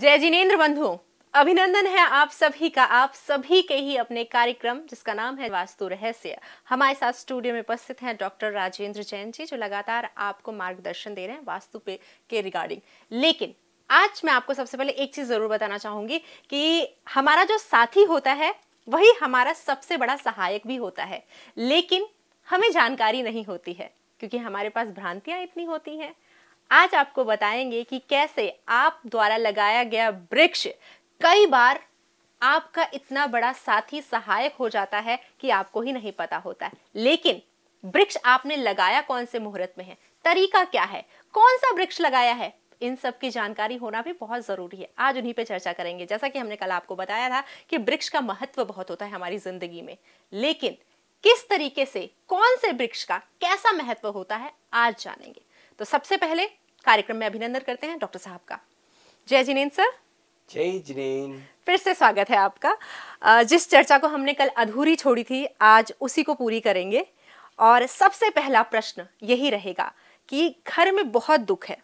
जय जिनेन्द्र बंधु अभिनंदन है आप सभी का आप सभी के ही अपने कार्यक्रम जिसका नाम है वास्तु रहस्य हमारे साथ स्टूडियो में उपस्थित हैं डॉक्टर राजेंद्र जैन जी जो लगातार आपको मार्गदर्शन दे रहे हैं वास्तु पे के रिगार्डिंग लेकिन आज मैं आपको सबसे पहले एक चीज जरूर बताना चाहूंगी कि हमारा जो साथी होता है वही हमारा सबसे बड़ा सहायक भी होता है लेकिन हमें जानकारी नहीं होती है क्योंकि हमारे पास भ्रांतियां इतनी होती हैं आज आपको बताएंगे कि कैसे आप द्वारा लगाया गया वृक्ष कई बार आपका इतना बड़ा साथी सहायक हो जाता है कि आपको ही नहीं पता होता है लेकिन वृक्ष आपने लगाया कौन से मुहूर्त में है तरीका क्या है कौन सा वृक्ष लगाया है इन सब की जानकारी होना भी बहुत ज़रूरी है आज उन्हीं पे चर्चा करेंगे जैसा कि हमने कल आपको बताया था कि वृक्ष का महत्व बहुत होता है हमारी ज़िंदगी में लेकिन किस तरीके से कौन से वृक्ष का कैसा महत्व होता है आज जानेंगे तो सबसे पहले कार्यक्रम में अभिनंदन करते हैं डॉक्टर साहब का जय जिनेन सर जय जिनेन फिर से स्वागत है आपका जिस चर्चा को हमने कल अधूरी छोड़ी थी आज उसी को पूरी करेंगे और सबसे पहला प्रश्न यही रहेगा कि घर में बहुत दुख है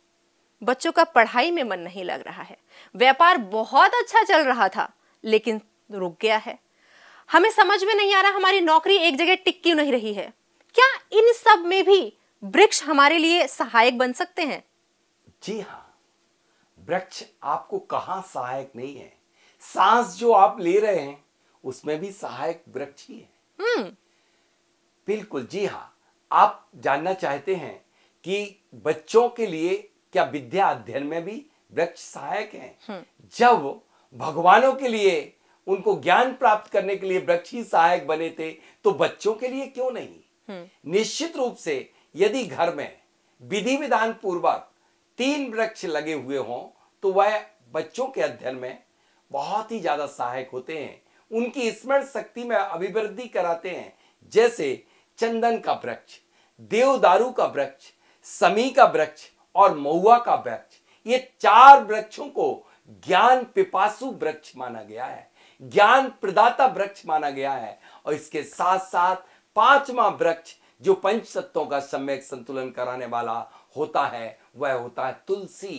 बच्चों का पढ़ाई में मन नहीं लग रहा है व्यापार बहुत अच्छा चल रहा था लेकिन रुक गया है हमें समझ में नहीं आ रहा हमारी नौकरी एक जगह टिक क्यों नहीं रही है क्या इन सब में भी वृक्ष हमारे लिए सहायक बन सकते हैं जी हाँ वृक्ष आपको कहा सहायक नहीं है सांस जो आप ले रहे हैं उसमें भी सहायक वृक्ष ही है हम्म। बिल्कुल जी हाँ आप जानना चाहते हैं कि बच्चों के लिए क्या विद्या अध्ययन में भी वृक्ष सहायक हैं हम्म। जब भगवानों के लिए उनको ज्ञान प्राप्त करने के लिए वृक्ष ही सहायक बने थे तो बच्चों के लिए क्यों नहीं हम्म। निश्चित रूप से यदि घर में विधि विधान पूर्वक तीन वृक्ष लगे हुए हों तो वह बच्चों के अध्ययन में बहुत ही ज्यादा सहायक होते हैं उनकी स्मरण शक्ति में अभिवृद्धि कराते हैं जैसे चंदन का वृक्ष देवदारू का वृक्ष समी का वृक्ष और महुआ का वृक्ष ये चार वृक्षों को ज्ञान पिपासु वृक्ष माना गया है ज्ञान प्रदाता वृक्ष माना गया है और इसके साथ साथ पांचवा वृक्ष जो पंच तत्वों का सम्यक संतुलन कराने वाला होता है वह होता है तुलसी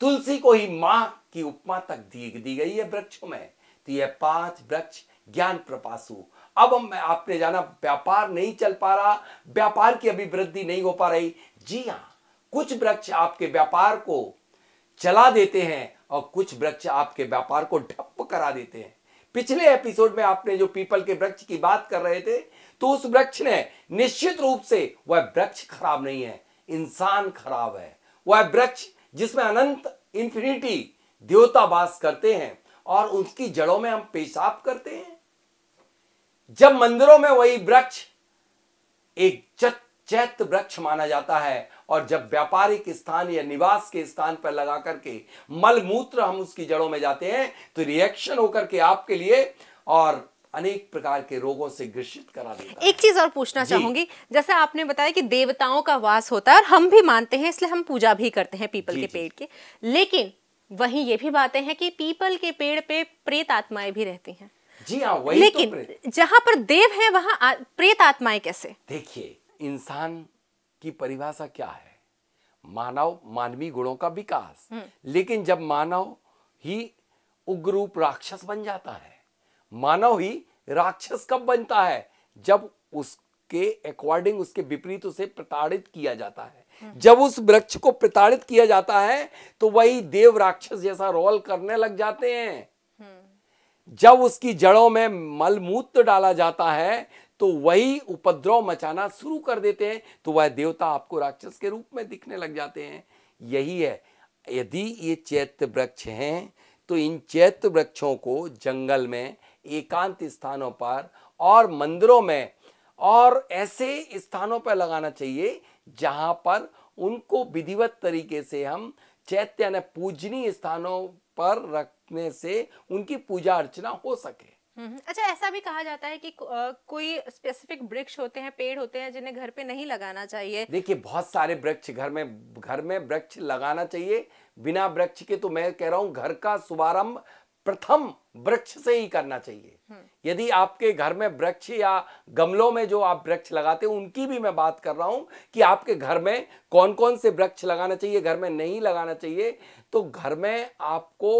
तुलसी को ही मां की उपमा तक दी दी गई है वृक्षों में तो यह पांच वृक्ष ज्ञान प्रपासु अब हम आपने जाना व्यापार नहीं चल पा रहा व्यापार की अभिवृद्धि नहीं हो पा रही जी हाँ कुछ वृक्ष आपके व्यापार को चला देते हैं और कुछ वृक्ष आपके व्यापार को ठप्प करा देते हैं पिछले एपिसोड में आपने जो पीपल के वृक्ष की बात कर रहे थे तो उस वृक्ष ने निश्चित रूप से वह वृक्ष खराब नहीं है इंसान खराब है वह वृक्ष जिसमें अनंत इंफिनिटी देवता वास करते हैं और उसकी जड़ों में हम पेशाब करते हैं जब मंदिरों में वही वृक्ष एक चैत वृक्ष माना जाता है और जब व्यापारिक स्थान या निवास के स्थान पर लगा करके मलमूत्र हम उसकी जड़ों में जाते हैं तो रिएक्शन होकर के आपके लिए और अनेक प्रकार के रोगों से ग्रसित करा देता एक चीज और पूछना चाहूंगी जैसे आपने बताया कि देवताओं का वास होता है और हम भी मानते हैं इसलिए हम पूजा भी करते हैं पीपल के पेड़ के लेकिन वही ये भी बातें हैं कि पीपल के पेड़ पे प्रेत आत्माएं भी रहती हैं जी हाँ वही तो लेकिन तो जहाँ पर देव है वहाँ प्रेत आत्माएं कैसे देखिए इंसान की परिभाषा क्या है मानव मानवीय गुणों का विकास हम्म। लेकिन जब मानव ही उग्र रूप राक्षस बन जाता है मानव ही राक्षस कब बनता है जब उसके अकॉर्डिंग उसके विपरीत उसे प्रताड़ित किया जाता है हम्म। जब उस वृक्ष को प्रताड़ित किया जाता है तो वही देव राक्षस जैसा रोल करने लग जाते हैं हम्म। जब उसकी जड़ों में मलमूत्र डाला जाता है तो वही उपद्रव मचाना शुरू कर देते हैं तो वह देवता आपको राक्षस के रूप में दिखने लग जाते हैं यही है यदि ये चैत्य वृक्ष हैं तो इन चैत्य वृक्षों को जंगल में एकांत स्थानों पर और मंदिरों में और ऐसे स्थानों पर लगाना चाहिए जहां पर उनको विधिवत तरीके से हम चैत्य यानी पूजनीय स्थानों पर रखने से उनकी पूजा अर्चना हो सके हम्म, अच्छा ऐसा भी कहा जाता है कि को, आ, कोई स्पेसिफिक वृक्ष होते हैं पेड़ होते हैं जिन्हें घर पे नहीं लगाना चाहिए देखिए बहुत सारे वृक्ष घर में घर में वृक्ष लगाना चाहिए बिना वृक्ष के तो मैं कह रहा हूँ घर का शुभारंभ प्रथम वृक्ष से ही करना चाहिए यदि आपके घर में वृक्ष या गमलों में जो आप वृक्ष लगाते हैं उनकी भी मैं बात कर रहा हूं कि आपके घर में कौन कौन से वृक्ष लगाना चाहिए घर में नहीं लगाना चाहिए तो घर में आपको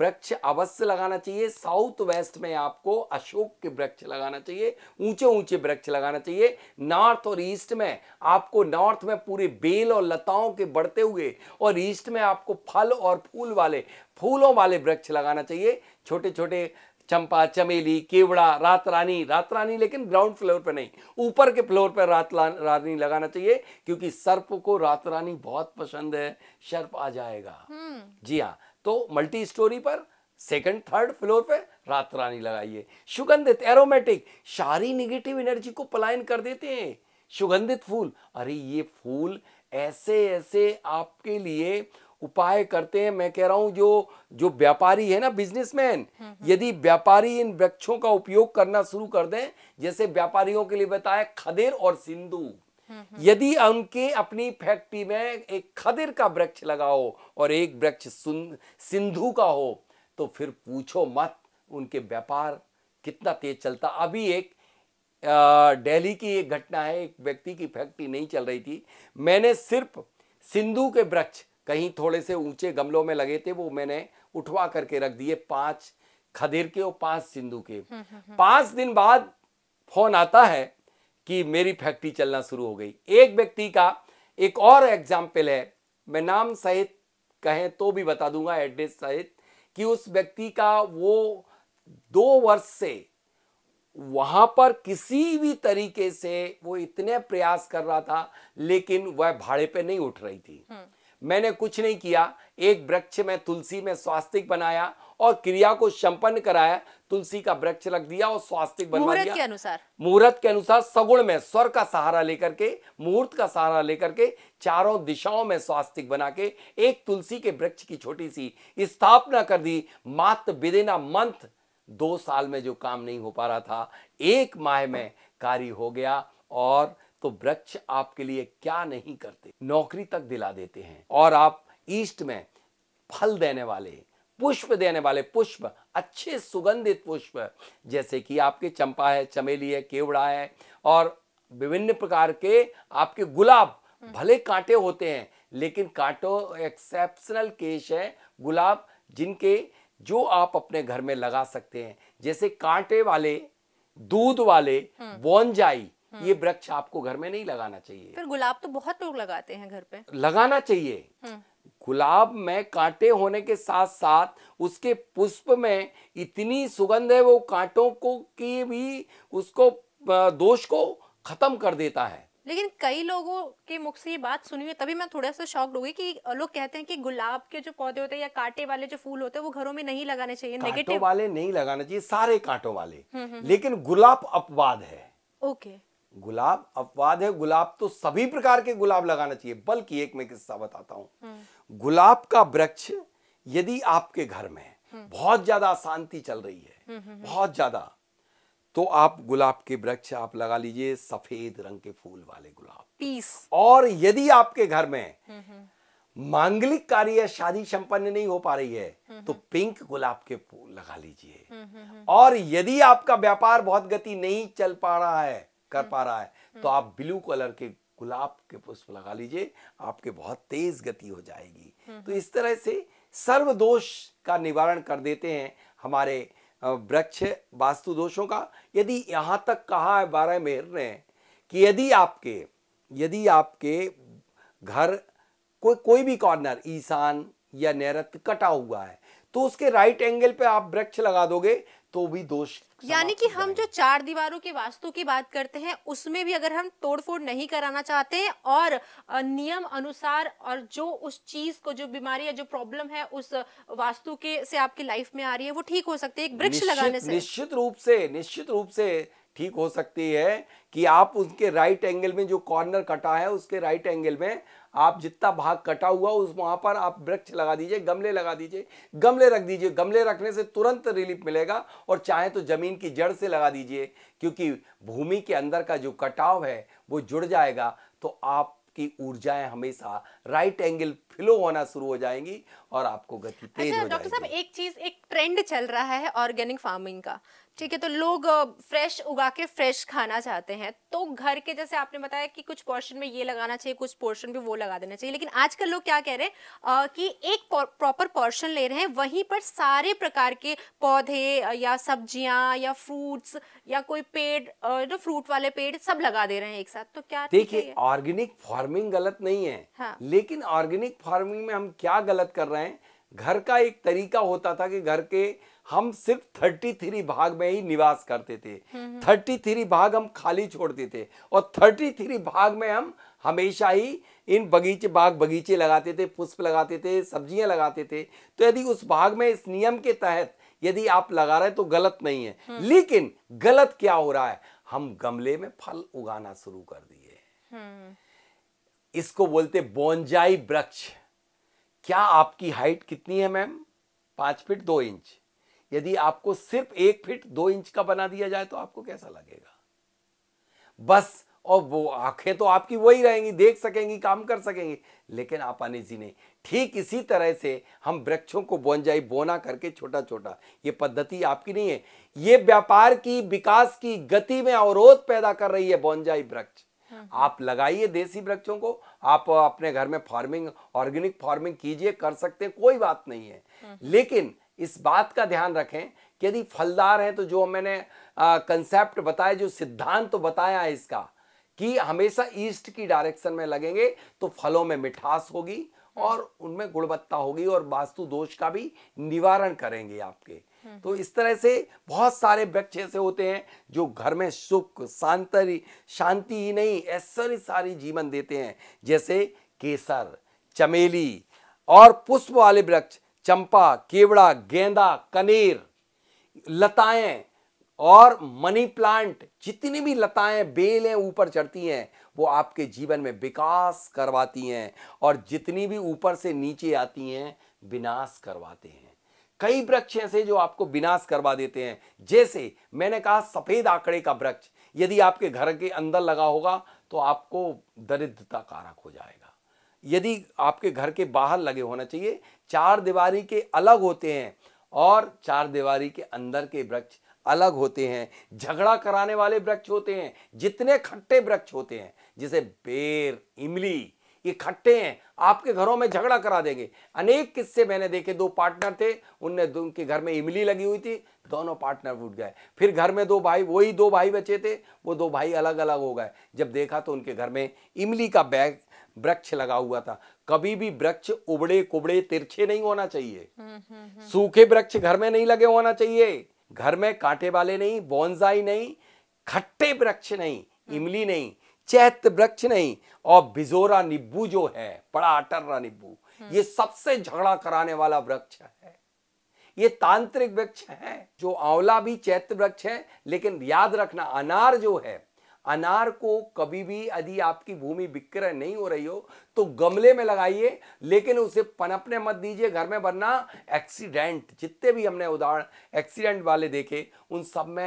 वृक्ष अवश्य लगाना चाहिए साउथ वेस्ट में आपको अशोक के वृक्ष लगाना चाहिए ऊंचे ऊंचे वृक्ष लगाना चाहिए नॉर्थ और ईस्ट में आपको नॉर्थ में पूरे बेल और लताओं के बढ़ते हुए और ईस्ट में आपको फल और फूल वाले फूलों वाले वृक्ष लगाना चाहिए छोटे छोटे चंपा चमेली केवड़ा रात रानी रात रानी लेकिन ग्राउंड फ्लोर पर नहीं ऊपर के फ्लोर पर रात रानी लगाना चाहिए क्योंकि सर्प को रात रानी बहुत पसंद है सर्प आ जाएगा हम्म। जी हाँ तो मल्टी स्टोरी पर सेकंड थर्ड फ्लोर पे रात रानी लगाइए सुगंधित एरोमेटिक सारी निगेटिव एनर्जी को पलायन कर देते हैं सुगंधित फूल अरे ये फूल ऐसे ऐसे आपके लिए उपाय करते हैं मैं कह रहा हूं जो जो व्यापारी है ना बिजनेसमैन हम्म, हम्म। यदि व्यापारी इन वृक्षों का उपयोग करना शुरू कर दें जैसे व्यापारियों के लिए बताया खदेर और सिंधु यदि उनके अपनी फैक्ट्री में एक खदिर का वृक्ष लगाओ और एक वृक्ष सिंधु का हो तो फिर पूछो मत उनके व्यापार कितना तेज चलता अभी एक दिल्ली की एक घटना है एक व्यक्ति की फैक्ट्री नहीं चल रही थी मैंने सिर्फ सिंधु के वृक्ष कहीं थोड़े से ऊंचे गमलों में लगे थे वो मैंने उठवा करके रख दिए पांच खदेर के और पांच सिंधु के पांच दिन बाद फोन आता है कि मेरी फैक्ट्री चलना शुरू हो गई एक व्यक्ति का एक और एग्जाम्पल है मैं नाम सहित कहें तो भी बता दूंगा एड्रेस सहित कि उस व्यक्ति का वो दो वर्ष से वहां पर किसी भी तरीके से वो इतने प्रयास कर रहा था लेकिन वह भाड़े पे नहीं उठ रही थी हम्म। मैंने कुछ नहीं किया एक वृक्ष में तुलसी में स्वास्तिक बनाया और क्रिया को संपन्न कराया तुलसी का वृक्ष रख दिया और स्वास्थ्य बनवा दिया के अनुसार मुहूर्त के अनुसार सगुण में स्वर का सहारा लेकर के मुहूर्त का सहारा लेकर के चारों दिशाओं में स्वास्तिक बना के एक तुलसी के वृक्ष की छोटी सी स्थापना कर दी मात्र विदिना मंथ दो साल में जो काम नहीं हो पा रहा था एक माह में कार्य हो गया और तो वृक्ष आपके लिए क्या नहीं करते नौकरी तक दिला देते हैं और आप ईस्ट में फल देने वाले पुष्प देने वाले पुष्प अच्छे सुगंधित पुष्प जैसे कि आपके चंपा है चमेली है केवड़ा है और विभिन्न प्रकार के आपके गुलाब भले कांटे होते हैं लेकिन कांटो एक्सेप्शनल केश है गुलाब जिनके जो आप अपने घर में लगा सकते हैं जैसे कांटे वाले दूध वाले हम्म। बोनजाई ये हम्म। वृक्ष आपको घर में नहीं लगाना चाहिए फिर गुलाब तो बहुत लोग लगाते हैं घर पे लगाना चाहिए हम्म। गुलाब में कांटे होने के साथ साथ उसके पुष्प में इतनी सुगंध है वो कांटों को की भी उसको दोष को खत्म कर देता है लेकिन कई लोगों के मुख से ये बात सुनी हुई तभी मैं थोड़ा सा शॉक हो कि लोग कहते हैं कि गुलाब के जो पौधे होते हैं या कांटे वाले जो फूल होते हैं वो घरों में नहीं लगाने चाहिए नेगेटिव वाले नहीं लगाना चाहिए सारे कांटों वाले हम्म, हम्म, हम्म। लेकिन गुलाब अपवाद है ओके गुलाब अपवाद है गुलाब तो सभी प्रकार के गुलाब लगाना चाहिए बल्कि एक मैं किस्सा बताता हूँ गुलाब का वृक्ष यदि आपके घर में हम्म। बहुत ज्यादा शांति चल रही है हम्म, हम्म, बहुत ज्यादा तो आप गुलाब के वृक्ष आप लगा लीजिए सफेद रंग के फूल वाले गुलाब पीस और यदि आपके घर में मांगलिक कार्य शादी संपन्न नहीं हो पा रही है तो पिंक गुलाब के फूल लगा लीजिए और यदि आपका व्यापार बहुत गति नहीं चल पा रहा है कर पा रहा है तो आप ब्लू कलर के गुलाब के पुष्प लगा लीजिए आपके बहुत तेज गति हो जाएगी हम्म, तो हम्म। इस तरह से सर्व दोष का निवारण कर देते हैं हमारे वृक्ष वास्तु दोषों का यदि यहाँ तक कहा है बारह मेहर ने कि यदि आपके यदि आपके घर कोई कोई भी कॉर्नर ईशान या नैरत कटा हुआ है तो उसके राइट एंगल पे आप वृक्ष लगा दोगे तो भी दोष यानी कि हम जो चार दीवारों के वास्तु की बात करते हैं उसमें भी अगर हम तोड़फोड़ नहीं कराना चाहते हैं और नियम अनुसार और जो उस चीज को जो बीमारी या जो प्रॉब्लम है उस वास्तु के से आपकी लाइफ में आ रही है वो ठीक हो सकती है एक वृक्ष लगाने से निश्चित रूप से निश्चित रूप से ठीक हो सकती है कि आप उसके राइट एंगल में जो कॉर्नर कटा है उसके राइट एंगल में आप जितना भाग कटा हुआ उस वहाँ पर आप वृक्ष लगा दीजिए गमले लगा दीजिए गमले रख दीजिए गमले रखने से तुरंत रिलीफ मिलेगा और चाहे तो ज़मीन की जड़ से लगा दीजिए क्योंकि भूमि के अंदर का जो कटाव है वो जुड़ जाएगा तो आप की ऊर्जाएं हमेशा राइट एंगल फ्लो होना शुरू हो जाएंगी और आपको गति तेज अच्छा, हो जाएगी। डॉक्टर साहब एक चीज एक ट्रेंड चल रहा है ऑर्गेनिक फार्मिंग का ठीक है तो लोग फ्रेश उगा के फ्रेश खाना चाहते हैं तो घर के जैसे आपने बताया कि कुछ पोर्शन में ये लगाना चाहिए कुछ पोर्शन में वो लगा देना चाहिए लेकिन आजकल लोग क्या कह रहे हैं कि एक प्रॉपर पोर्शन ले रहे हैं वहीं पर सारे प्रकार के पौधे या सब्जियां या फ्रूट्स या कोई पेड़ जो फ्रूट वाले पेड़ सब लगा दे रहे हैं एक साथ तो क्या देखिए ऑर्गेनिक फार्मिंग गलत नहीं है हाँ। लेकिन ऑर्गेनिक फार्मिंग में हम क्या गलत कर रहे हैं घर का एक तरीका होता था कि घर के हम सिर्फ थर्टी थ्री भाग में ही निवास करते थे थर्टी हम्म, थ्री हम्म। भाग हम खाली छोड़ते थे और थर्टी थ्री भाग में हम हमेशा ही इन बगीचे बाग बगीचे लगाते थे पुष्प लगाते थे सब्जियां लगाते थे तो यदि उस भाग में इस नियम के तहत यदि आप लगा रहे तो गलत नहीं है हम्म। लेकिन गलत क्या हो रहा है हम गमले में फल उगाना शुरू कर दिए इसको बोलते बोनजाई वृक्ष क्या आपकी हाइट कितनी है मैम पांच फीट दो इंच यदि आपको सिर्फ एक फिट दो इंच का बना दिया जाए तो आपको कैसा लगेगा बस और वो आंखें तो आपकी वही रहेंगी देख सकेंगी काम कर सकेंगी लेकिन आप जी ने ठीक इसी तरह से हम वृक्षों को बोनजाई बोना करके छोटा छोटा ये पद्धति आपकी नहीं है ये व्यापार की विकास की गति में अवरोध पैदा कर रही है बोनजाई वृक्ष हाँ। आप लगाइए देसी वृक्षों को आप अपने घर में फार्मिंग ऑर्गेनिक फार्मिंग कीजिए कर सकते हैं कोई बात नहीं है हाँ। लेकिन इस बात का ध्यान रखें कि यदि फलदार है तो जो मैंने कंसेप्ट बताया जो सिद्धांत तो बताया है इसका कि हमेशा ईस्ट की डायरेक्शन में लगेंगे तो फलों में मिठास होगी और उनमें गुणवत्ता होगी और वास्तु दोष का भी निवारण करेंगे आपके हम्म। तो इस तरह से बहुत सारे वृक्ष ऐसे होते हैं जो घर में सुख शांतरी शांति ही नहीं ऐश्वर्य सारी जीवन देते हैं जैसे केसर चमेली और पुष्प वाले वृक्ष चंपा केवड़ा गेंदा कनेर लताएं और मनी प्लांट जितनी भी लताएं बेलें ऊपर चढ़ती हैं वो आपके जीवन में विकास करवाती हैं और जितनी भी ऊपर से नीचे आती हैं विनाश करवाते हैं कई वृक्ष ऐसे जो आपको विनाश करवा देते हैं जैसे मैंने कहा सफ़ेद आंकड़े का वृक्ष यदि आपके घर के अंदर लगा होगा तो आपको दरिद्रता कारक हो जाएगा यदि आपके घर के बाहर लगे होना चाहिए चार दीवारी के अलग होते हैं और चार दीवारी के अंदर के वृक्ष अलग होते हैं झगड़ा कराने वाले वृक्ष होते हैं जितने खट्टे वृक्ष होते हैं जैसे बेर इमली ये खट्टे हैं आपके घरों में झगड़ा करा देंगे अनेक किस्से मैंने देखे दो पार्टनर थे उनने उनके घर में इमली लगी हुई थी दोनों पार्टनर उठ गए फिर घर में दो भाई वही दो भाई बचे थे वो दो भाई अलग अलग हो गए जब देखा तो उनके घर में इमली का बैग वृक्ष लगा हुआ था कभी भी वृक्ष उबड़े कुबड़े तिरछे नहीं होना चाहिए हम्म, हम्म, हम्म। सूखे वृक्ष घर में नहीं लगे होना चाहिए घर में कांटे वाले नहीं बोनजाई नहीं खट्टे वृक्ष नहीं इमली नहीं चैत वृक्ष नहीं और बिजोरा निब्बू जो है बड़ा अटर्रा निब्बू ये सबसे झगड़ा कराने वाला वृक्ष है ये तांत्रिक वृक्ष है जो आंवला भी चैत वृक्ष है लेकिन याद रखना अनार जो है अनार को कभी भी यदि आपकी भूमि विक्रय नहीं हो रही हो तो गमले में लगाइए लेकिन उसे पनपने मत दीजिए घर में वरना एक्सीडेंट जितने भी हमने उदाहरण एक्सीडेंट वाले देखे उन सब में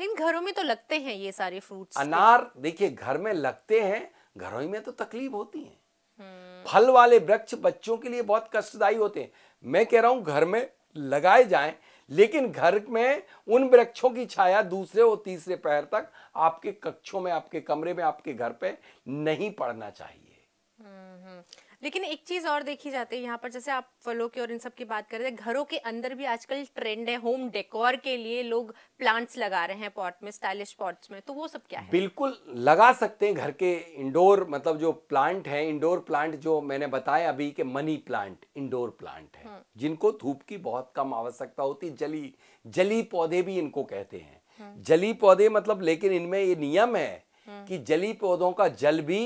इन घरों में तो लगते हैं ये सारे फ्रूट्स अनार देखिए घर में लगते हैं घरों में तो तकलीफ होती है हम्म। फल वाले वृक्ष बच्चों के लिए बहुत कष्टदायी होते हैं मैं कह रहा हूं घर में लगाए जाएं लेकिन घर में उन वृक्षों की छाया दूसरे और तीसरे पैर तक आपके कक्षों में आपके कमरे में आपके घर पे नहीं पड़ना चाहिए हम्म, हम्म। लेकिन एक चीज़ और देखी जाती है यहाँ पर जैसे आप फलों की और इन सब की बात कर रहे हैं घरों के अंदर भी आजकल ट्रेंड है होम डेकोर के लिए लोग प्लांट्स लगा रहे हैं पॉट में स्टाइलिश पॉट्स में तो वो सब क्या है बिल्कुल लगा सकते हैं घर के इंडोर मतलब जो प्लांट है इंडोर प्लांट जो मैंने बताया अभी के मनी प्लांट इंडोर प्लांट है हम्म। जिनको धूप की बहुत कम आवश्यकता होती जली जली पौधे भी इनको कहते हैं हम्म। जली पौधे मतलब लेकिन इनमें ये नियम है हम्म। कि जली पौधों का जल भी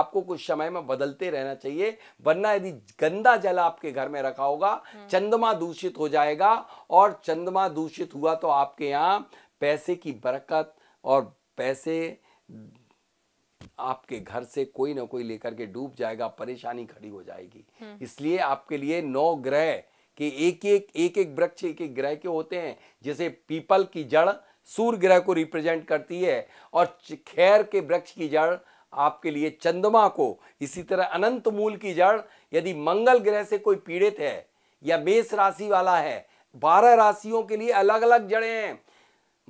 आपको कुछ समय में बदलते रहना चाहिए वरना यदि गंदा जल आपके घर में रखा होगा हम्म। चंद्रमा दूषित हो जाएगा और चंद्रमा दूषित हुआ तो आपके यहाँ पैसे की बरकत और पैसे आपके घर से कोई ना कोई लेकर के डूब जाएगा परेशानी खड़ी हो जाएगी हम्म। इसलिए आपके लिए नौ ग्रह के एक एक एक एक वृक्ष एक एक ग्रह के होते हैं जैसे पीपल की जड़ सूर्य ग्रह को रिप्रेजेंट करती है और खैर के वृक्ष की जड़ आपके लिए चंद्रमा को इसी तरह अनंत मूल की जड़ यदि मंगल ग्रह से कोई पीड़ित है या मेष राशि वाला है बारह राशियों के लिए अलग अलग जड़ें हैं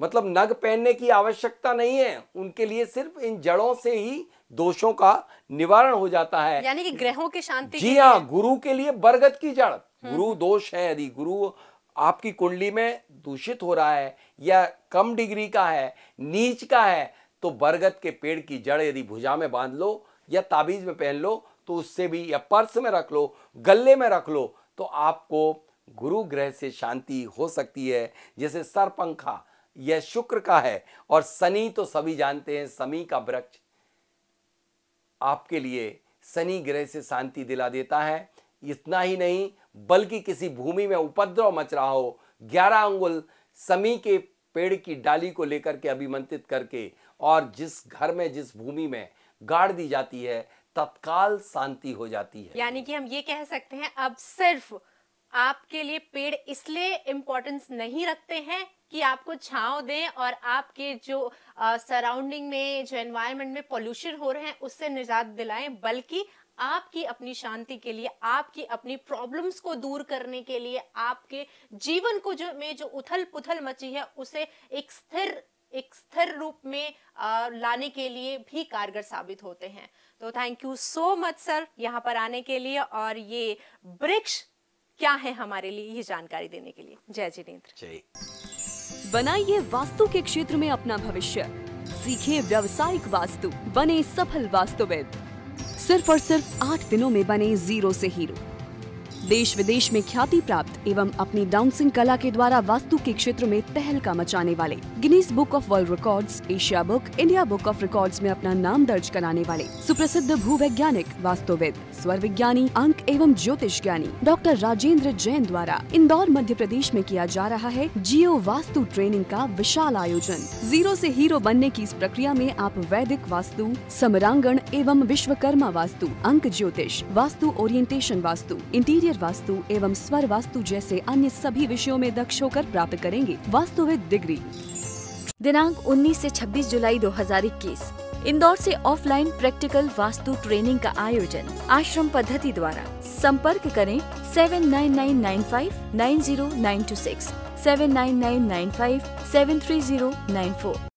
मतलब नग पहनने की आवश्यकता नहीं है उनके लिए सिर्फ इन जड़ों से ही दोषों का निवारण हो जाता है यानी कि ग्रहों की शांति जी हाँ गुरु के लिए बरगद की जड़ हम्म। गुरु दोष है यदि गुरु आपकी कुंडली में दूषित हो रहा है या कम डिग्री का है नीच का है तो बरगद के पेड़ की जड़ यदि भुजा में बांध लो या ताबीज में पहन लो तो उससे भी या पर्स में रख लो गले में रख लो तो आपको गुरु ग्रह से शांति हो सकती है जैसे सरपंखा यह शुक्र का है और शनि तो सभी जानते हैं समी का वृक्ष आपके लिए शनि ग्रह से शांति दिला देता है इतना ही नहीं बल्कि किसी भूमि में उपद्रव मच रहा हो ग्यारह अंगुल समी के पेड़ की डाली को लेकर के अभिमंत्रित करके और जिस घर में जिस भूमि में गाड़ दी जाती है तत्काल शांति हो जाती है यानी कि हम ये कह सकते हैं अब सिर्फ आपके लिए पेड़ इसलिए इम्पोर्टेंस नहीं रखते हैं कि आपको छांव दें और आपके जो सराउंडिंग में जो एनवायरनमेंट में पोल्यूशन हो रहे हैं उससे निजात दिलाएं बल्कि आपकी अपनी शांति के लिए आपकी अपनी प्रॉब्लम्स को दूर करने के लिए आपके जीवन को जो में जो उथल पुथल मची है उसे एक स्थिर एक स्थिर रूप में आ, लाने के लिए भी कारगर साबित होते हैं तो thank you so much sir यहाँ पर आने के लिए और ये वृक्ष क्या है हमारे लिए ये जानकारी देने के लिए जय जिनेन्द्र जय बनाइए वास्तु के क्षेत्र में अपना भविष्य सीखे व्यवसायिक वास्तु बने सफल वास्तुविद सिर्फ और सिर्फ आठ दिनों में बने जीरो से हीरो देश विदेश में ख्याति प्राप्त एवं अपनी डांसिंग कला के द्वारा वास्तु के क्षेत्र में तहलका मचाने वाले Guinness book of world records Asia book India book of records में अपना नाम दर्ज कराने वाले सुप्रसिद्ध भूवैज्ञानिक वास्तुविद स्वर विज्ञानी अंक एवं ज्योतिष ज्ञानी डॉक्टर राजेंद्र जैन द्वारा इंदौर मध्य प्रदेश में किया जा रहा है जियो वास्तु ट्रेनिंग का विशाल आयोजन जीरो से हीरो बनने की इस प्रक्रिया में आप वैदिक वास्तु समरांगण एवं विश्वकर्मा वास्तु अंक ज्योतिष वास्तु ओरिएंटेशन वास्तु इंटीरियर मंदिर वास्तु एवं स्वर वास्तु जैसे अन्य सभी विषयों में दक्ष होकर प्राप्त करेंगे वास्तुविद डिग्री दिनांक 19 से 26 जुलाई 2021 इंदौर से ऑफलाइन प्रैक्टिकल वास्तु ट्रेनिंग का आयोजन आश्रम पद्धति द्वारा संपर्क करें seven nine nine nine five nine zero nine two six seven nine nine nine five seven three zero nine four